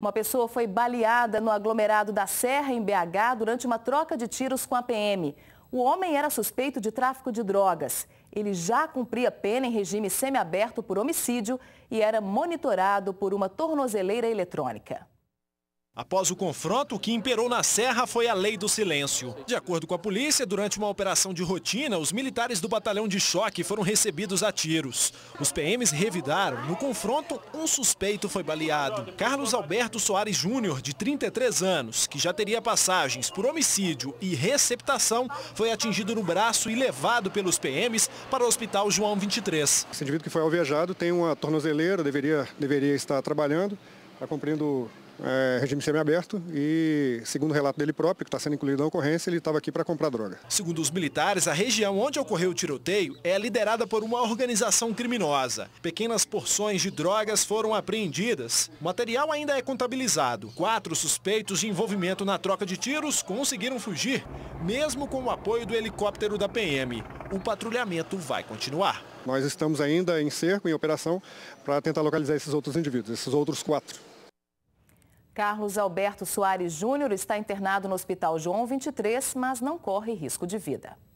Uma pessoa foi baleada no aglomerado da Serra, em BH, durante uma troca de tiros com a PM. O homem era suspeito de tráfico de drogas. Ele já cumpria pena em regime semiaberto por homicídio e era monitorado por uma tornozeleira eletrônica. Após o confronto, o que imperou na Serra foi a lei do silêncio. De acordo com a polícia, durante uma operação de rotina, os militares do batalhão de choque foram recebidos a tiros. Os PMs revidaram. No confronto, um suspeito foi baleado. Carlos Alberto Soares Júnior, de 33 anos, que já teria passagens por homicídio e receptação, foi atingido no braço e levado pelos PMs para o Hospital João 23. Esse indivíduo que foi alvejado tem uma tornozeleira, deveria, deveria estar trabalhando, está cumprindo é, regime semiaberto e, segundo o relato dele próprio, que está sendo incluído na ocorrência, ele estava aqui para comprar droga. Segundo os militares, a região onde ocorreu o tiroteio é liderada por uma organização criminosa. Pequenas porções de drogas foram apreendidas. O material ainda é contabilizado. Quatro suspeitos de envolvimento na troca de tiros conseguiram fugir, mesmo com o apoio do helicóptero da PM. O patrulhamento vai continuar. Nós estamos ainda em cerco, em operação, para tentar localizar esses outros indivíduos, esses outros quatro. Carlos Alberto Soares Júnior está internado no Hospital João 23, mas não corre risco de vida.